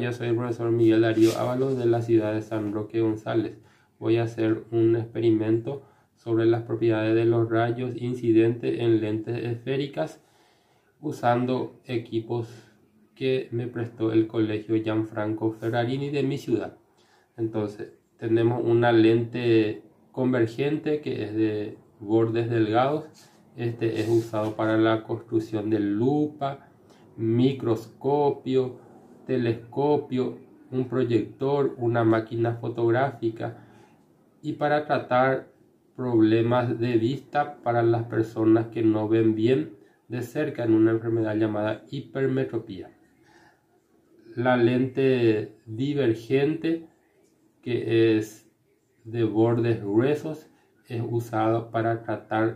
yo soy el profesor Miguel Darío Ábalos de la ciudad de San Roque González. Voy a hacer un experimento sobre las propiedades de los rayos incidentes en lentes esféricas usando equipos que me prestó el colegio Gianfranco Ferrarini de mi ciudad. Entonces, tenemos una lente convergente que es de bordes delgados. Este es usado para la construcción de lupa, microscopio, telescopio, un proyector, una máquina fotográfica y para tratar problemas de vista para las personas que no ven bien de cerca en una enfermedad llamada hipermetropía. La lente divergente que es de bordes gruesos es usado para tratar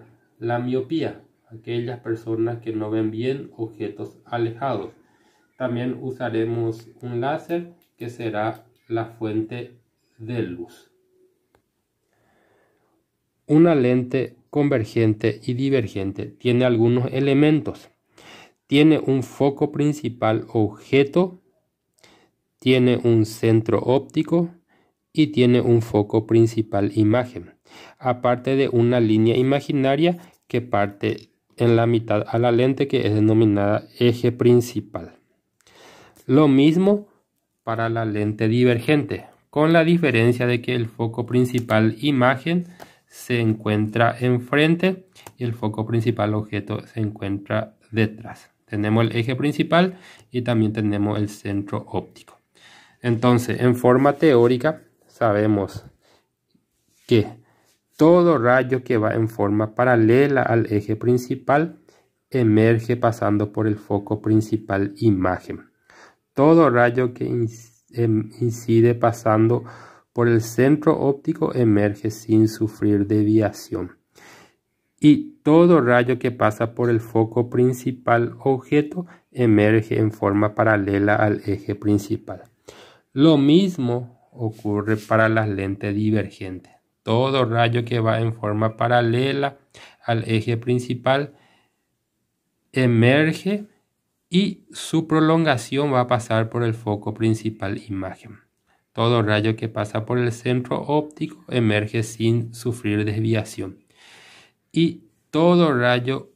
la miopía, aquellas personas que no ven bien objetos alejados. También usaremos un láser que será la fuente de luz. Una lente convergente y divergente tiene algunos elementos. Tiene un foco principal objeto, tiene un centro óptico y tiene un foco principal imagen, aparte de una línea imaginaria que parte en la mitad a la lente que es denominada eje principal. Lo mismo para la lente divergente, con la diferencia de que el foco principal imagen se encuentra enfrente y el foco principal objeto se encuentra detrás. Tenemos el eje principal y también tenemos el centro óptico. Entonces, en forma teórica, sabemos que todo rayo que va en forma paralela al eje principal emerge pasando por el foco principal imagen todo rayo que em, incide pasando por el centro óptico emerge sin sufrir deviación. Y todo rayo que pasa por el foco principal objeto emerge en forma paralela al eje principal. Lo mismo ocurre para las lentes divergentes. Todo rayo que va en forma paralela al eje principal emerge y su prolongación va a pasar por el foco principal imagen. Todo rayo que pasa por el centro óptico emerge sin sufrir desviación. Y todo rayo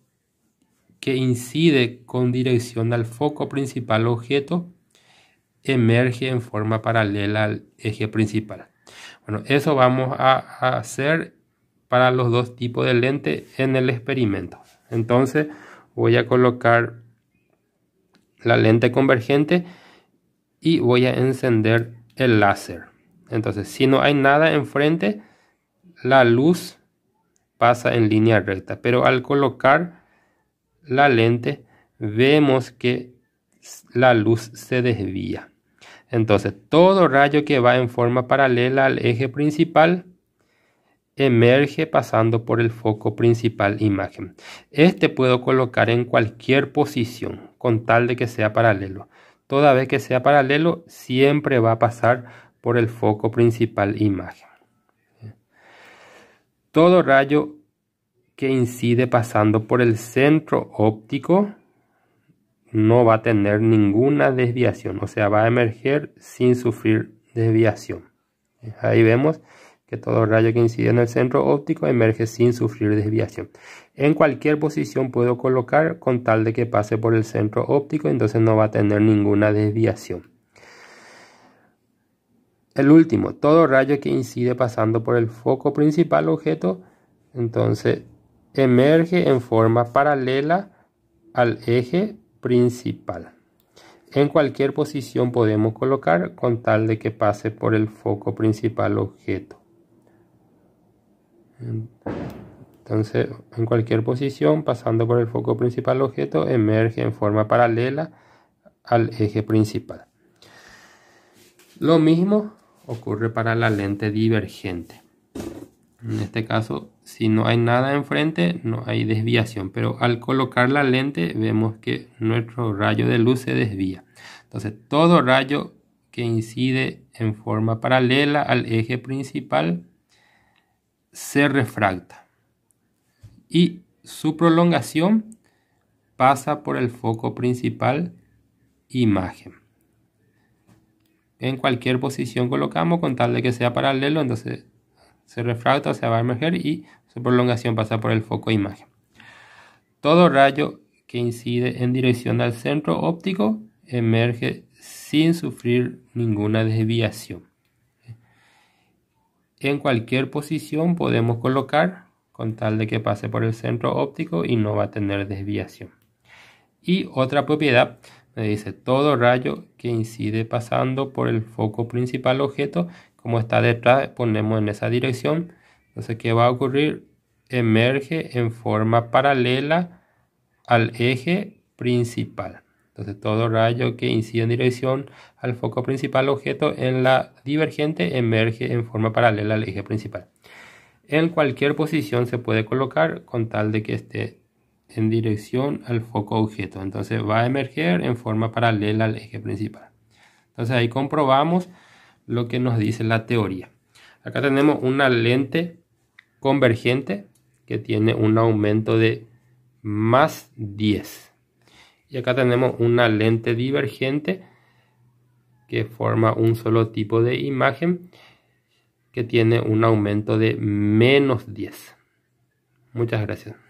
que incide con dirección al foco principal objeto emerge en forma paralela al eje principal. Bueno, eso vamos a hacer para los dos tipos de lente en el experimento. Entonces voy a colocar la lente convergente y voy a encender el láser. Entonces, si no hay nada enfrente, la luz pasa en línea recta. Pero al colocar la lente, vemos que la luz se desvía. Entonces, todo rayo que va en forma paralela al eje principal emerge pasando por el foco principal imagen. Este puedo colocar en cualquier posición con tal de que sea paralelo. Toda vez que sea paralelo siempre va a pasar por el foco principal imagen. Todo rayo que incide pasando por el centro óptico no va a tener ninguna desviación, o sea, va a emerger sin sufrir desviación. Ahí vemos que todo rayo que incide en el centro óptico emerge sin sufrir desviación. En cualquier posición puedo colocar con tal de que pase por el centro óptico, entonces no va a tener ninguna desviación. El último, todo rayo que incide pasando por el foco principal objeto, entonces emerge en forma paralela al eje principal. En cualquier posición podemos colocar con tal de que pase por el foco principal objeto. Entonces, en cualquier posición, pasando por el foco principal objeto, emerge en forma paralela al eje principal. Lo mismo ocurre para la lente divergente. En este caso, si no hay nada enfrente, no hay desviación, pero al colocar la lente vemos que nuestro rayo de luz se desvía. Entonces, todo rayo que incide en forma paralela al eje principal se refracta y su prolongación pasa por el foco principal imagen. En cualquier posición colocamos con tal de que sea paralelo, entonces se refracta, se va a emerger y su prolongación pasa por el foco imagen. Todo rayo que incide en dirección al centro óptico emerge sin sufrir ninguna desviación en cualquier posición podemos colocar con tal de que pase por el centro óptico y no va a tener desviación. Y otra propiedad me dice todo rayo que incide pasando por el foco principal objeto, como está detrás, ponemos en esa dirección. Entonces, ¿qué va a ocurrir? Emerge en forma paralela al eje principal. Entonces todo rayo que incide en dirección al foco principal objeto en la divergente emerge en forma paralela al eje principal. En cualquier posición se puede colocar con tal de que esté en dirección al foco objeto. Entonces va a emerger en forma paralela al eje principal. Entonces ahí comprobamos lo que nos dice la teoría. Acá tenemos una lente convergente que tiene un aumento de más 10. Y acá tenemos una lente divergente que forma un solo tipo de imagen que tiene un aumento de menos 10. Muchas gracias.